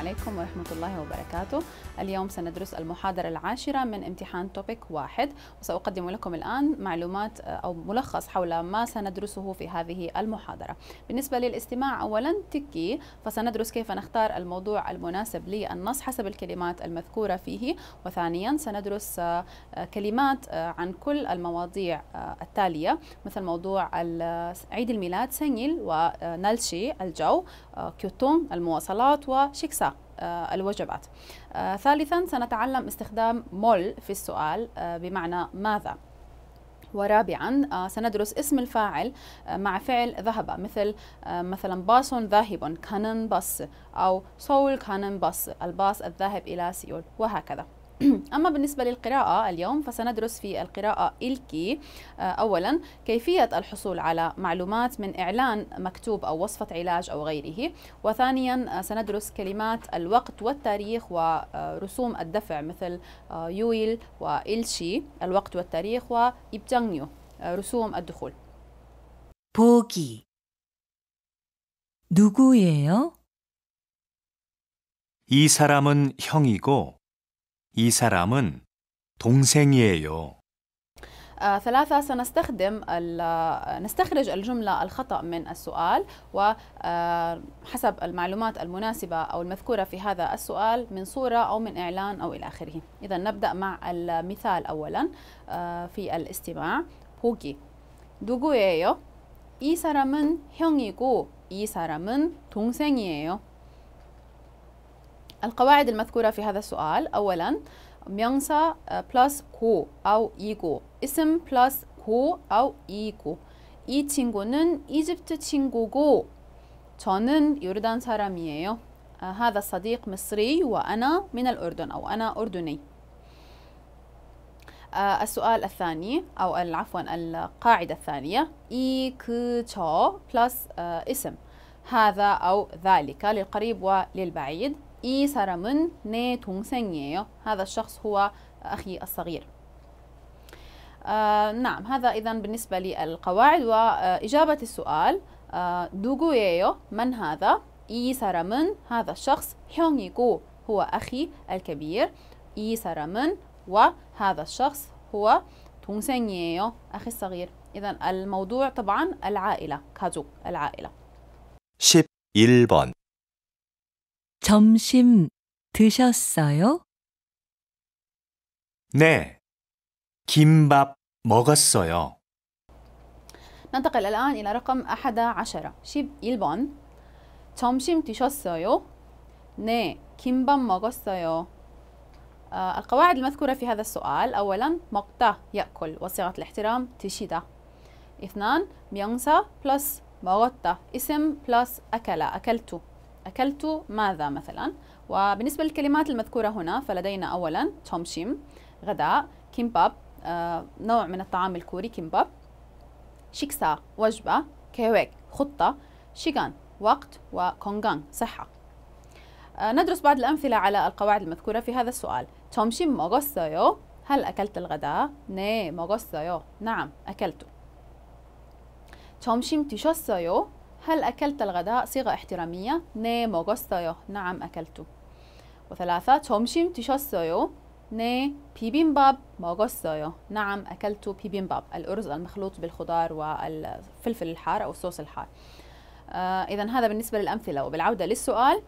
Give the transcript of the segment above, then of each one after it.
عليكم ورحمة الله وبركاته اليوم سندرس المحاضرة العاشرة من امتحان توبيك واحد وسأقدم لكم الآن معلومات آه، أو ملخص حول ما سندرسه في هذه المحاضرة بالنسبة للاستماع أولا تكي فسندرس كيف نختار الموضوع المناسب للنص حسب الكلمات المذكورة فيه وثانيا سندرس آه، آه، كلمات عن كل المواضيع التالية مثل موضوع عيد الميلاد سنيل ونالشي الجو كيوتو المواصلات وشيكسا آه، الوجبات آه، ثالثا سنتعلم استخدام مول في السؤال آه، بمعنى ماذا ورابعا سندرس اسم الفاعل مع فعل ذهب مثل مثلا باص ذاهب كانن باص أو سول كانن باص الباص الذاهب إلى سيول وهكذا أما بالنسبة للقراءة اليوم فسندرس في القراءة إلكي آه، أولا كيفية الحصول على معلومات من إعلان مكتوب أو وصفة علاج أو غيره وثانيا آه، سندرس كلمات الوقت والتاريخ ورسوم آه، الدفع مثل يويل وإلشي الوقت والتاريخ وإبتانيو رسوم الدخول 보기 누구예요? 이 사람은 형이고 이 사람은 동생이에요. آه ثلاثة سنستخدم آه، نستخرج الجملة الخطأ من السؤال وحسب آه، المعلومات المناسبة أو المذكورة في هذا السؤال من صورة أو من إعلان أو إلى آخره إذا نبدأ مع المثال أولا آه، في الاستماع 보기 누구예요? 이 사람은 형이고 이 사람은 동생이에요. القواعد المذكورة في هذا السؤال أولا 명사 بلس كو أو إيكو اسم بلس كو أو 이고 이 친구는 이집트 친구고 저는 요르단 사람이에요 هذا صديق مصري وأنا من الأردن أو أنا أردني السؤال الثاني أو عفوا القاعدة الثانية إي كو تشو بلس اسم هذا أو ذلك للقريب وللبعيد 이 사람은 내 동생이에요. هذا الشخص هو أخي الصغير. آه نعم هذا إذا بالنسبة للقواعد وإجابة السؤال آه من هذا? إي 사람은 هذا الشخص 형이고 هو أخي الكبير. إي 사람은 وهذا الشخص هو 동생이에요. أخي الصغير. إذا الموضوع طبعا العائلة 가족 العائلة. 11번 점심 드셨어요? 네, 김밥 먹었어요. ننتقل الآن إلى رقم 11 11 번 점심 드셨어요? 네, 김밥 먹었어요. آه القواعد المذكورة في هذا السؤال أولا مقطع يأكل وصيغة الاحترام تشيدا اثنان ميونسا بلس مغطى اسم بلس أكل أكلت أكلت ماذا مثلا وبالنسبة للكلمات المذكورة هنا فلدينا أولا تومشيم غداء كيمباب آه، نوع من الطعام الكوري كيمباب شيكسا وجبة كيويك خطة شيغان وقت وكونغان صحة آه، ندرس بعض الأمثلة على القواعد المذكورة في هذا السؤال تومشيم 먹었어요 هل أكلت الغداء؟ ني 먹었어요 نعم أكلت تومشيم 드셨어요? هل أكلت الغداء صيغة احترامية ني 먹었어요 نعم أكلت وثلاثة تومشيم 드셨어요 ني 비빔밥 먹었어요 نعم أكلت 비빔밥 الأرز المخلوط بالخضار والفلفل الحار أو الصوص الحار آه إذا هذا بالنسبة للأمثلة وبالعودة للسؤال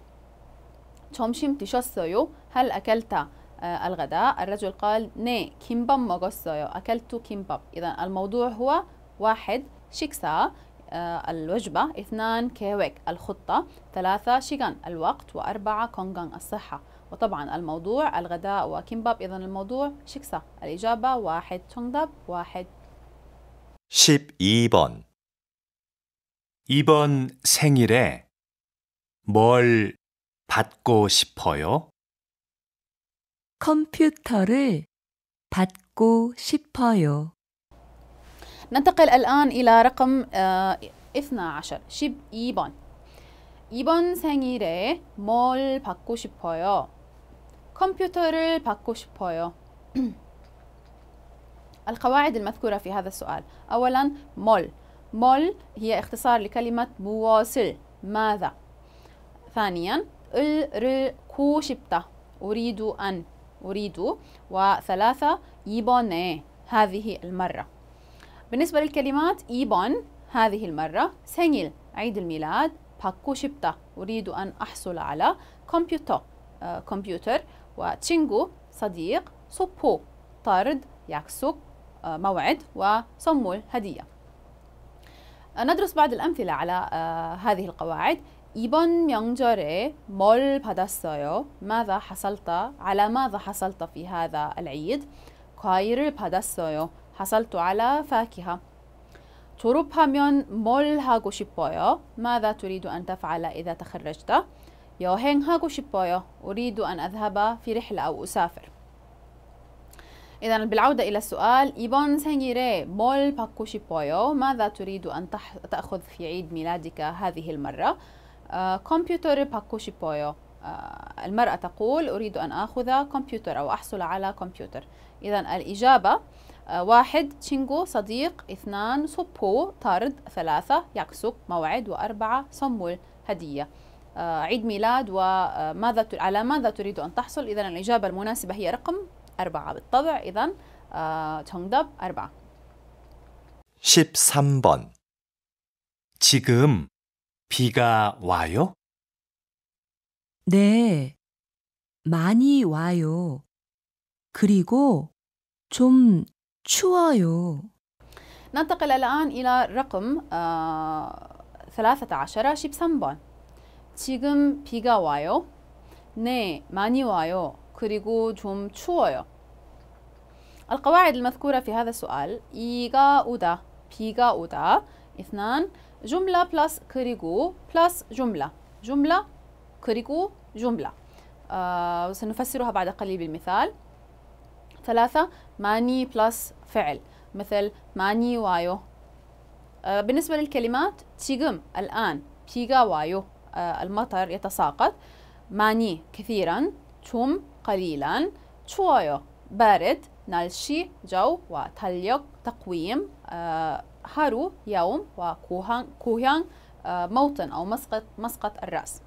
تومشيم 드셨어요 هل أكلت آه الغداء الرجل قال ني كيمباب 먹었어요 أكلت كيمباب إذا الموضوع هو واحد شيكسا آه، الوجبة اثنان كيويك الخطة ثلاثة شيغان الوقت وأربعة كونغان الصحة وطبعا الموضوع الغداء وكيمباب إذا الموضوع شكسا الإجابة واحد تونغداب واحد 12번 이번 생일에 뭘 받고 싶어요? 컴퓨터를 받고 싶어요. ننتقل الآن إلى رقم 12 12번 이번 생일에 뭘 받고 싶어요? 컴퓨터를 받고 싶어요. القواعد المذكورة في هذا السؤال أولا مول مول هي اختصار لكلمة مواصل ماذا ثانيا كو شبتا أريد أن أريد وثلاثة يبوني هذه المرة بالنسبة للكلمات إيبون هذه المرة سينيل عيد الميلاد باكو شبتا أريد أن أحصل على كمبيوتر آه، كمبيوتر وتشينغو صديق سوبو طرد يكسوك آه، موعد وصمول هدية آه، ندرس بعض الأمثلة على هذه القواعد 이번 명절에 뭘 받았어요? ماذا حصلت? على ماذا حصلت في هذا العيد? كايرل 받았어요. حصلت على فاكهة 졸업하면 뭘 하고 싶어요? ماذا تريد أن تفعل إذا تخرجت؟ 여행하고 싶어요. أريد أن أذهب في رحلة أو أسافر. إذا بالعودة إلى السؤال 이번 생일에 뭘 받고 싶어요? ماذا تريد أن تأخذ في عيد ميلادك هذه المرة؟ كمبيوتر 받고 싶어요. المرأة تقول أريد أن آخذ كمبيوتر أو أحصل على كمبيوتر. إذا الإجابة واحد تشينغو صديق اثنان سوبو طرد ثلاثة يكسوك موعد وأربعة صمول هدية آه، عيد ميلاد وماذا آه، على ماذا تريد أن تحصل إذا الإجابة المناسبة هي رقم أربعة بالطبع إذا آه، 정답 أربعة 13번 지금 비가 와요? 네, 많이 와요. 그리고 좀 추워요. ننتقل الآن إلى رقم آه، ثلاثة عشر شيب 번 지금 비가 와요? 네, 많이 와요. 그리고 좀 추워요. القواعد المذكورة في هذا السؤال 이가 오다, 비가 오다 اثنان جملة plus 그리고 plus جملة جملة 그리고 جملة آه سنفسرها بعد قليل بالمثال ثلاثة ماني بلس فعل مثل ماني وايو آه بالنسبة للكلمات 지금 الآن بيجا وايو آه المطر يتساقط ماني كثيرا توم قليلا تشوايو بارد 날씨 جو 탄력 تقويم آه هارو يوم وكوهان آه موطن أو مسقط مسقط الرأس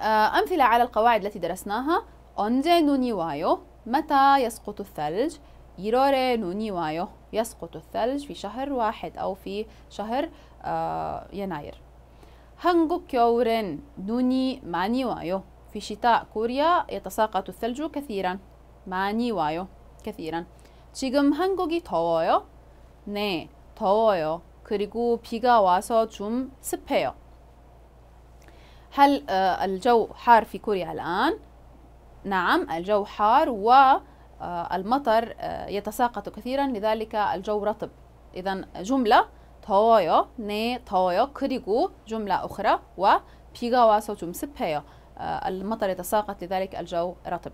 آه أمثلة على القواعد التي درسناها 언제 눈이 와요 متى يسقط الثلج؟ يروري نوني وايو يسقط الثلج في شهر واحد أو في شهر آه، يناير 한국 겨울엔 نوني ماني وايو في شتاء كوريا يتساقط الثلج كثيرا. ماني وايو كثيرا. 지금 한국이 더워요? 네, 더워요. 그리고 비가 와서 좀 습해요. هل آه، الجو حار في كوريا الآن؟ نعم الجو حار والمطر آه، آه، يتساقط كثيرا لذلك الجو رطب إذا جملة 더워요, 네 더워요 그리고 جملة أخرى و و비가 와서 좀 습해요 آه، المطر يتساقط لذلك الجو رطب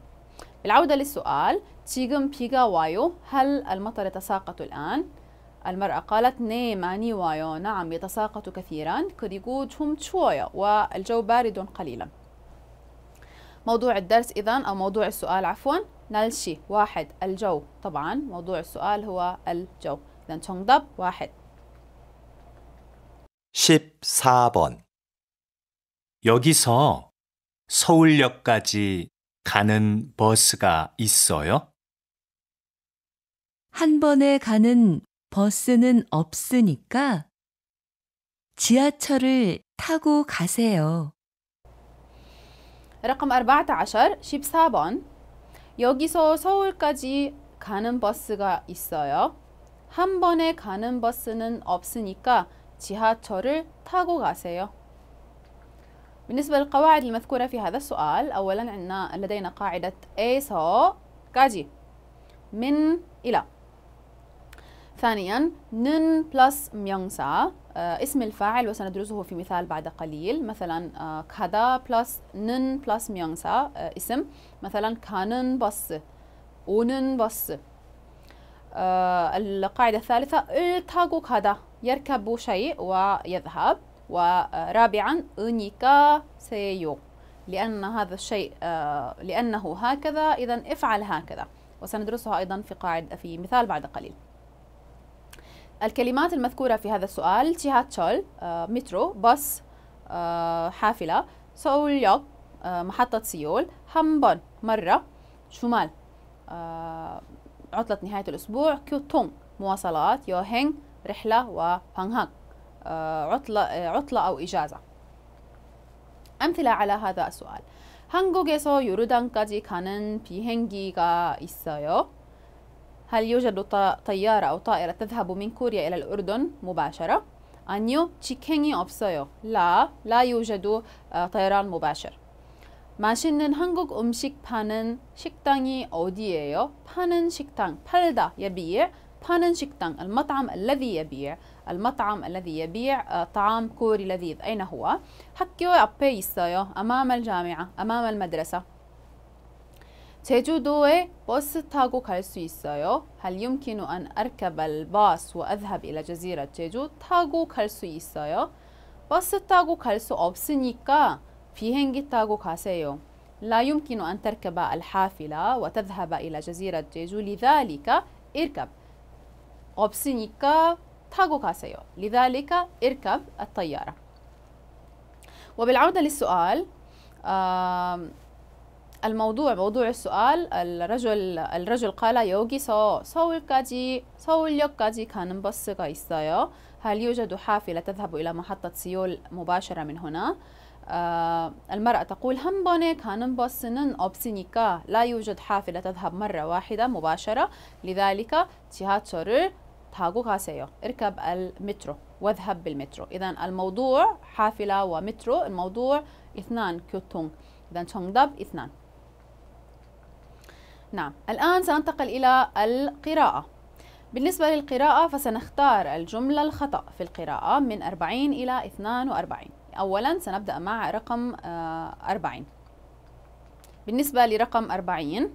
بالعودة للسؤال 지금 비가 와요 هل المطر يتساقط الآن؟ المرأة قالت ني ماني وايو نعم يتساقط كثيرا 그리고 좀 تشويا والجو بارد قليلا موضوع الدرس إذا أو موضوع السؤال عفوا 날씨 واحد الجو طبعا موضوع السؤال هو الجو إذا 정답 واحد 14번 여기서 서울역까지 가는 버스가 있어요? 한 번에 가는 버스는 없으니까 지하철을 타고 가세요. رقم 14 14번 여기서 서울까지 가는 버스가 있어요. 한 번에 가는 버스는 없으니까 지하철을 타고 가세요. بالنسبة للقواعد المذكورة في هذا السؤال أولا عندنا لدينا قاعدة إيسو كاجي من إلى ثانيا نن بلس ميونسا آه، اسم الفاعل وسندرسه في مثال بعد قليل مثلا آه، كادا بلس نن بلس ميونسا آه، اسم مثلا كانن بس ونن بس القاعدة الثالثة التاغو كادا يركب شيء ويذهب ورابعا انيكا سيو لأن هذا الشيء لأنه هكذا إذا افعل هكذا وسندرسها أيضا في قاعدة في مثال بعد قليل الكلمات المذكورة في هذا السؤال تشول آه، مترو بس آه، حافلة سوليوك آه، محطة سيول هامبون مرة شمال عطلة نهاية الأسبوع كيوتون مواصلات يوهينغ رحلة وبانغهاك عطلة عطلة أو إجازة أمثلة على هذا السؤال 한국에서 요르단까지 가는 비행기가 있어요. هل يوجد طيارة أو طائرة تذهب من كوريا إلى الأردن مباشرة؟ أنيو 직행이 없어요. لا, لا يوجد آه، طيران مباشر. 맛있는 한국 음식 파는 식당이 어디예요? 파는 식당, 팔다, يبيع. 파는 식당, المطعم الذي يبيع. المطعم الذي يبيع آه، طعام كوري لذيذ. أين هو؟ هكيو أبي 있어요. أمام الجامعة, أمام المدرسة. 제주도에 버스 타고 갈수 있어요. هل يمكن أن أركب الباص وأذهب إلى جزيرة جيجو 타고 갈수 있어요. 버스 타고 갈수 없으니까 비행기 타고 가세요. لا يمكن أن تركب الحافلة وتذهب إلى جزيرة جيجو لذلك اركب 없으니까 타고 가세요. لذلك اركب الطيارة. وبالعودة للسؤال آه الموضوع موضوع السؤال الرجل الرجل قال 여기서 서울까지 서울역까지 가는 버스가 있어요. هل يوجد حافلة تذهب إلى محطة سيول مباشرة من هنا؟ آه المرأة تقول 한 번에 가는 버스는 없으니까 لا يوجد حافلة تذهب مرة واحدة مباشرة لذلك 지하철을 타고 가세요. اركب المترو واذهب بالمترو. إذا الموضوع حافلة ومترو الموضوع اثنان 교통. إذا 정답 اثنان. نعم الآن سأنتقل إلى القراءة بالنسبة للقراءة فسنختار الجملة الخطأ في القراءة من 40 إلى 42 أولا سنبدأ مع رقم 40 آه، بالنسبة لرقم 40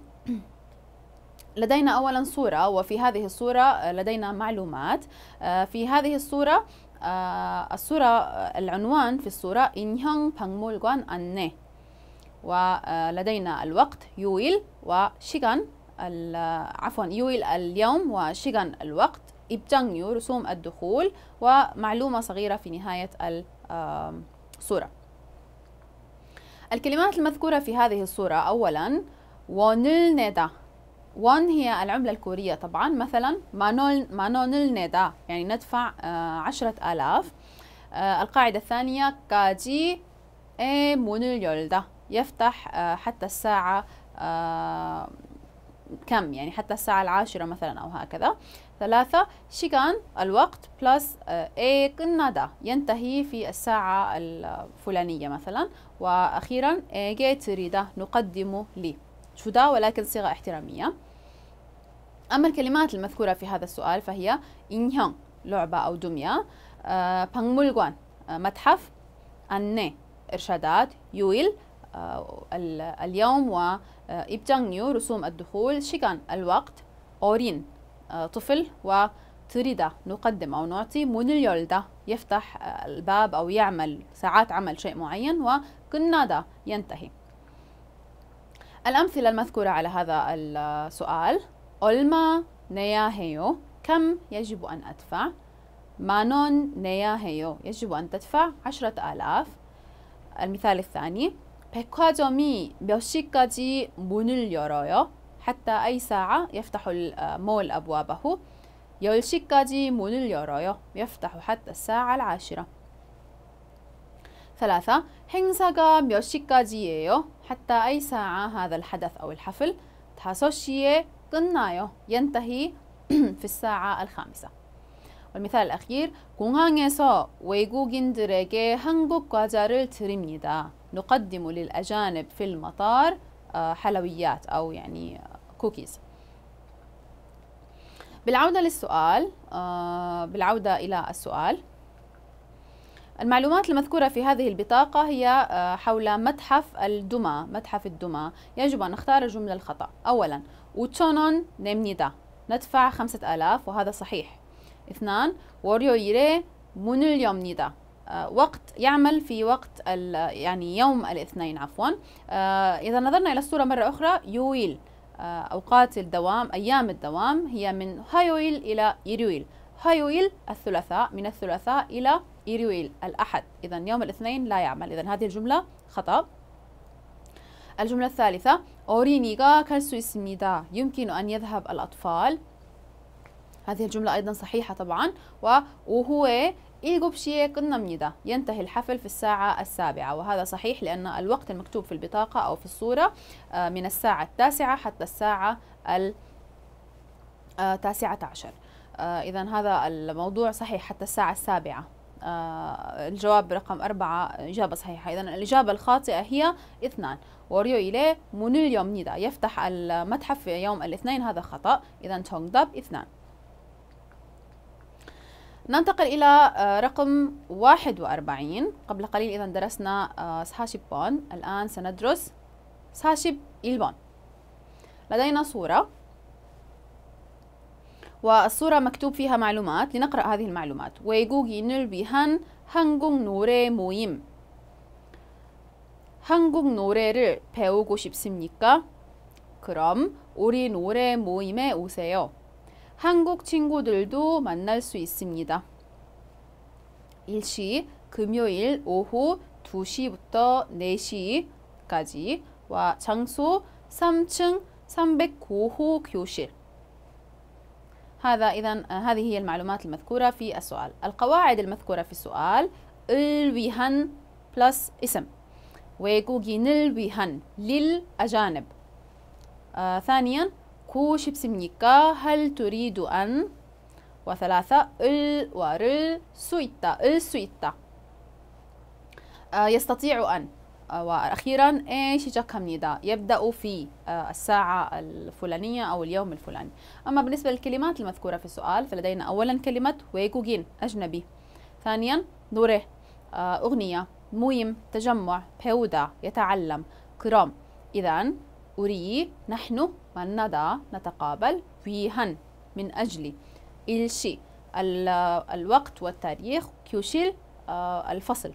لدينا أولا صورة وفي هذه الصورة آه، لدينا معلومات آه، في هذه الصورة الصورة العنوان في الصورة إنهيون 박물관 안내 ولدينا الوقت يويل وشيغان عفوا يويل اليوم وشيغان الوقت إبجانيو رسوم الدخول ومعلومة صغيرة في نهاية الصورة الكلمات المذكورة في هذه الصورة أولا ونل نيدا ون هي العملة الكورية طبعا مثلا مانول مانونل نيدا يعني ندفع آه، عشرة آلاف آه، القاعدة الثانية كاجي إي مونل يولدا يفتح آه، حتى الساعة آه، كم يعني حتى الساعة العاشرة مثلا أو هكذا ثلاثة شيغان الوقت بلس آه، إيك الندى ينتهي في الساعة الفلانية مثلا وأخيرا إيجي تريدا نقدم لي شدا ولكن صيغة احترامية أما الكلمات المذكورة في هذا السؤال فهي إنهان لعبة أو دمية بانمولغوان متحف أني إرشادات يويل آه، اليوم يو رسوم الدخول شيكان الوقت أورين آه، طفل و تريدا نقدم أو نعطي مونيولدا يفتح الباب أو يعمل ساعات عمل شيء معين وكنادا ينتهي الأمثلة المذكورة على هذا السؤال أولما نياهيو كم يجب أن أدفع مانون نياهيو يجب أن تدفع عشرة آلاف المثال الثاني 백화점이 몇 시까지 문을 열어요? 하tta أي ساعة يفتح المول أبوابه 10시까지 문을 열어요. يفتح حتى الساعة العاشرة. ثلاثة 행사가 몇 시까지예요? حتى أي ساعة هذا الحدث أو الحفل 5시에 끝나요. ينتهي في الساعة الخامسة. والمثال الأخير 공항에서 외국인들에게 한국 과자를 드립니다. نقدم للأجانب في المطار آه، حلويات أو يعني كوكيز بالعودة للسؤال آه، بالعودة إلى السؤال المعلومات المذكورة في هذه البطاقة هي آه، حول متحف الدمى متحف الدمى يجب أن نختار الجملة الخطأ أولا وتونون نمنيدا ندفع خمسة آلاف وهذا صحيح اثنان وريو يري مونيليوم نيدا آه، وقت يعمل في وقت يعني يوم الاثنين عفوا آه، إذا نظرنا إلى الصورة مرة أخرى يويل آه، أوقات الدوام أيام الدوام هي من هايويل إلى يرويل هايويل الثلاثاء من الثلاثاء إلى يرويل الأحد إذا يوم الاثنين لا يعمل إذا هذه الجملة خطأ الجملة الثالثة أورينيغا كالسو اسميدا يمكن أن يذهب الأطفال هذه الجملة أيضا صحيحة طبعا وهو إيغوبشيه 끝납니다. ينتهي الحفل في الساعة السابعة وهذا صحيح لأن الوقت المكتوب في البطاقة أو في الصورة آه، من الساعة التاسعة حتى الساعة التاسعة آه، عشر آه، إذا هذا الموضوع صحيح حتى الساعة السابعة الجواب رقم أربعة إجابة صحيحة إذا الإجابة الخاطئة هي اثنان وريو إليه منيل يوم نيدا يفتح المتحف في يوم الاثنين هذا خطأ إذا داب اثنان ننتقل إلى آه، رقم 41 قبل قليل إذا درسنا آه، سهاشيب بون الآن سندرس سهاشيب إلبون لدينا صورة والصورة مكتوب فيها معلومات لنقرأ هذه المعلومات 외국인을 위한 한국 نوري 모임 한국 노래를 배우고 싶습니까? 그럼 우리 노래 모임에 오세요. 한국 친구들도 만날 수 있습니다. 일시 금요일 오후 2시부터 4시까지 와 장소 3층 309호 교실 هذا إذا هذه هي المعلومات المذكورة في السؤال القواعد المذكورة في السؤال 을 위한 plus اسم 외국인을 위한 للأجانب آه ثانيا 고 싶습니까? هل تريد أن وثلاثة ال ورل 수 있다 을수 있다 يستطيع أن آه، وأخيرا إيه 시작합니다 يبدأ في آه، الساعة الفلانية أو اليوم الفلاني أما بالنسبة للكلمات المذكورة في السؤال فلدينا أولا كلمة ويكوغين أجنبي ثانيا دوره آه، أغنية مويم تجمع بيودا يتعلم كرام إذا أري نحن والندى نتقابل ويهن من أجل إلشي الوقت والتاريخ كيوشيل الفصل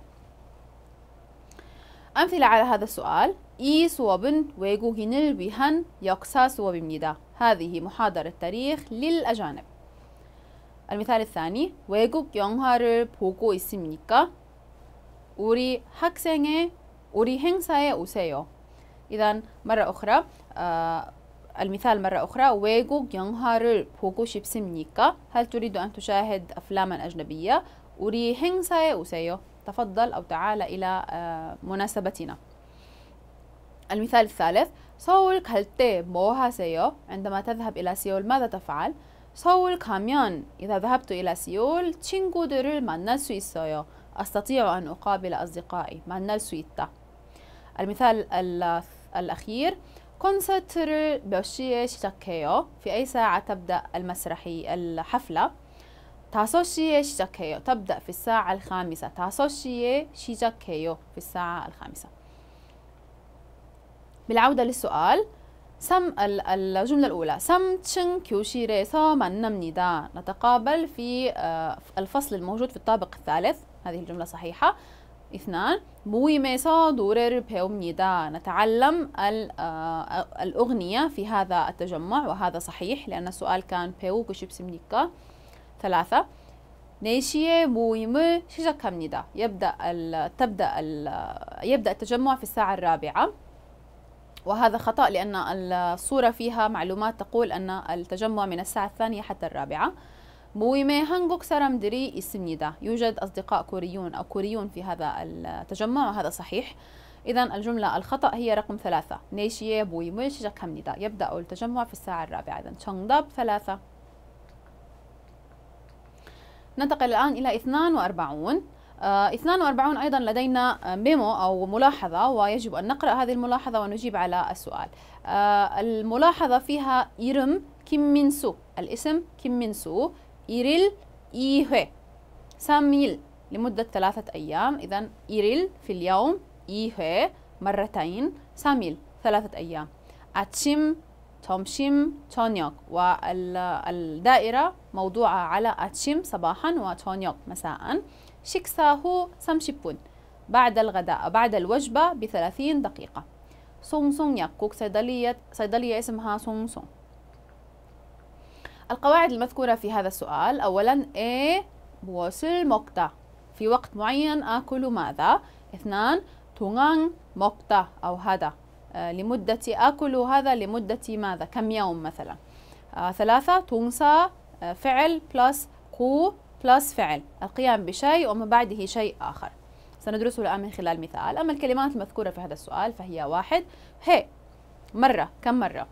أمثلة على هذا السؤال إي 이 수업은 외국인을 위한 역사 수업입니다. هذه محاضرة تاريخ للأجانب. المثال الثاني 외국 영화를 بوكو اسمنيكا 우리 학생의 우리 행사에 오세요. إذا مرة أخرى آه المثال مرة أخرى 외국 영화를 보고 싶습니까? هل تريد أن تشاهد أفلاما أجنبية؟ 우리 행사에 오세요. تفضل أو تعال إلى آه مناسبتنا. المثال الثالث 서울 갈때 뭐 하세요? عندما تذهب إلى سيول ماذا تفعل? 서울 가면 إذا ذهبت إلى سيول 친구들을 만날 수 있어요. أستطيع أن أقابل أصدقائي. 만날 수 있다. المثال الثالث الأخير 콘서트를 몇 시에 시작해요? في أي ساعة تبدأ المسرحي الحفلة؟ 다섯 시에 시작해요. تبدأ في الساعة الخامسة. 다섯 시에 시작해요. في الساعة الخامسة. بالعودة للسؤال. سم الجملة الأولى. 3층 교실에서 만납니다. نتقابل في آه، الفصل الموجود في الطابق الثالث. هذه الجملة صحيحة. اثنان مويميسا دورير بيومنيدا نتعلم آه، الأغنية في هذا التجمع وهذا صحيح لأن السؤال كان بيو كشيبسمنيكا ثلاثة نيشيه مويم شجاكامنيدا يبدأ تبدأ يبدأ التجمع في الساعة الرابعة وهذا خطأ لأن الصورة فيها معلومات تقول أن التجمع من الساعة الثانية حتى الرابعة 모임에 한국 사람들이 있습니다. يوجد أصدقاء كوريون أو كوريون في هذا التجمع وهذا صحيح. إذا الجملة الخطأ هي رقم ثلاثة. 네시에 모임을 시작합니다. يبدأ التجمع في الساعة الرابعة. إذا 정답 ثلاثة. ننتقل الآن إلى 42 آه 42 أيضا لدينا ميمو أو ملاحظة ويجب أن نقرأ هذه الملاحظة ونجيب على السؤال آه الملاحظة فيها يرم كيم مين سو الاسم كيم مين سو إيريل إيه ساميل لمدة ثلاثة أيام إذا إيريل في اليوم إيه مرتين ساميل ثلاثة أيام أتشيم تومشيم تونيوك والدائرة موضوعة على أتشيم صباحا وتونيوك مساء شكساهو سامشيبون بعد الغداء بعد الوجبة بثلاثين دقيقة سونغ سونغ كوك صيدلية صيدلية اسمها سونغ سونغ القواعد المذكورة في هذا السؤال أولا A بوصل مقطع في وقت معين آكل ماذا اثنان تونغ مقطع أو هذا آه، لمدة آكل هذا لمدة ماذا كم يوم مثلا آه، ثلاثة تونسا آه، فعل بلس قو بلس فعل القيام بشيء وما بعده شيء آخر سندرسه الآن من خلال مثال أما الكلمات المذكورة في هذا السؤال فهي واحد هي مرة كم مرة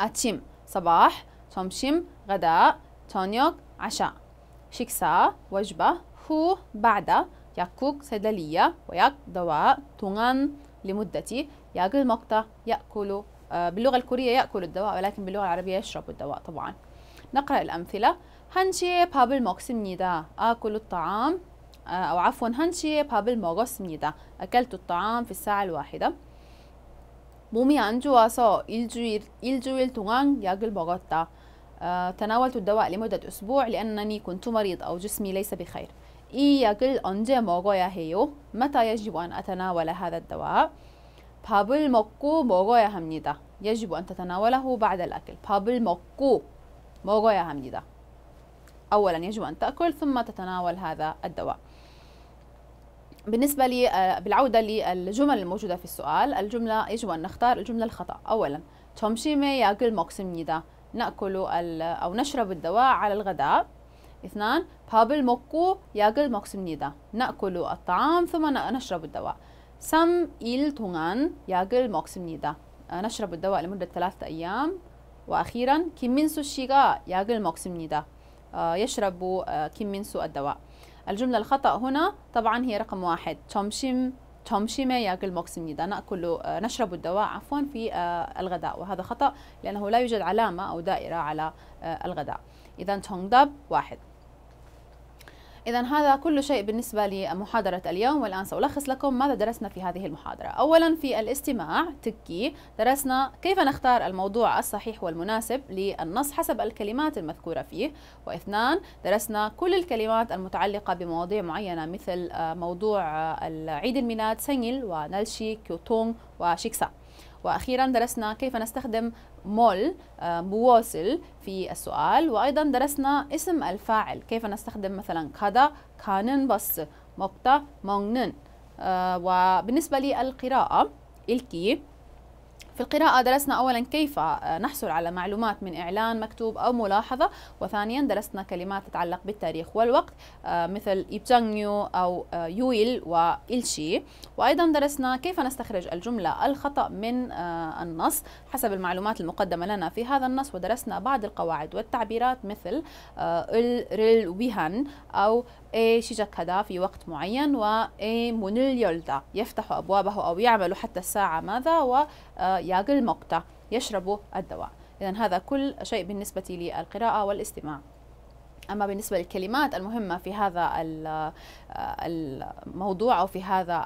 أتشم صباح تومشيم غداء تونيوك عشاء شيكسا وجبة هو بعد ياكوك صيدلية ويك دواء تونغان لمدة ياك مقطع يأكل آه، باللغة الكورية يأكل الدواء ولكن باللغة العربية يشرب الدواء طبعا نقرأ الأمثلة بابل 밥을 먹습니다. آكل الطعام آه، أو عفوا بابل موكس 먹었습니다. أكلت الطعام في الساعة الواحدة 몸이 안 좋아서 일주일, 일주일 동안 약을 먹었다. آه، تناولت الدواء لمدة أسبوع لأنني كنت مريض أو جسمي ليس بخير 이약을 أنجي موغويا هيو متى يجب أن أتناول هذا الدواء? بابل موكو موغويا 합니다. يجب أن تتناوله بعد الأكل. بابل موكو موغويا 합니다. أولا يجب أن تأكل ثم تتناول هذا الدواء. بالنسبة لي آه، بالعودة للجمل الموجودة في السؤال الجملة يجب أن نختار الجملة الخطأ أولا 점심에 약을 먹습니다. نأكل أو نشرب الدواء على الغداء اثنان بابل موكو ياغل 먹습니다 نأكل الطعام ثم نشرب الدواء 3 ايل 동안 ياغل 먹습니다 أه، نشرب الدواء لمدة ثلاثة أيام وأخيرا كيم كيمينسو شيغا ياغل 먹습니다 أه، يشرب كيم أه، كيمينسو الدواء الجملة الخطأ هنا طبعا هي رقم واحد تومشيم تومشيمة ياكل موكسيميدا ناكل آه، نشرب الدواء عفوا في آه، الغداء وهذا خطا لانه لا يوجد علامه او دائره على آه، الغداء اذا تونغداب واحد إذا هذا كل شيء بالنسبة لمحاضرة اليوم والآن سألخص لكم ماذا درسنا في هذه المحاضرة أولا في الاستماع تكي درسنا كيف نختار الموضوع الصحيح والمناسب للنص حسب الكلمات المذكورة فيه واثنان درسنا كل الكلمات المتعلقة بمواضيع معينة مثل آه، موضوع آه، عيد الميلاد سنجل ونلشي كيوتونغ وشيكسا وأخيرا درسنا كيف نستخدم مول آه، بواصل في السؤال وأيضا درسنا اسم الفاعل كيف نستخدم مثلا كذا كانن بس مقتا مونن آه، وبالنسبة للقراءة الكي في القراءة درسنا أولا كيف آه، نحصل على معلومات من إعلان مكتوب أو ملاحظة وثانيا درسنا كلمات تتعلق بالتاريخ والوقت آه، مثل يبجانيو أو يويل آه، وإلشي وأيضا درسنا كيف نستخرج الجملة الخطأ من النص حسب المعلومات المقدمة لنا في هذا النص ودرسنا بعض القواعد والتعبيرات مثل ال ريل ويهان أو إي هذا في وقت معين وإي مونيل يولدا يفتح أبوابه أو يعمل حتى الساعة ماذا و سياق المقطع يشرب الدواء إذا هذا كل شيء بالنسبة للقراءة والاستماع أما بالنسبة للكلمات المهمة في هذا آه، الموضوع أو في هذا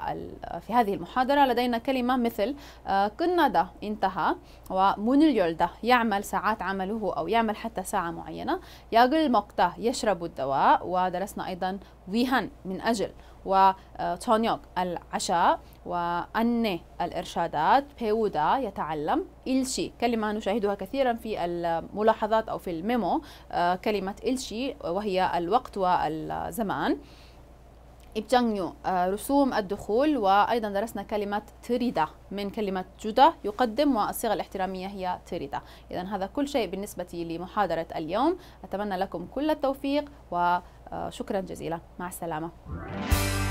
في هذه المحاضرة لدينا كلمة مثل آه، كندا انتهى ومونيليولدا يعمل ساعات عمله أو يعمل حتى ساعة معينة ياغل مقتا يشرب الدواء ودرسنا أيضا ويهان من أجل وتونيوك العشاء وأن الإرشادات بيودا يتعلم إلشي كلمة نشاهدها كثيرا في الملاحظات أو في الميمو آه، كلمة إلشي وهي الوقت والزمان إبجانيو آه، رسوم الدخول وأيضا درسنا كلمة تريدا من كلمة جودا يقدم والصيغة الاحترامية هي تريدا إذا هذا كل شيء بالنسبة لمحاضرة اليوم أتمنى لكم كل التوفيق و آه، شكرا جزيلا مع السلامة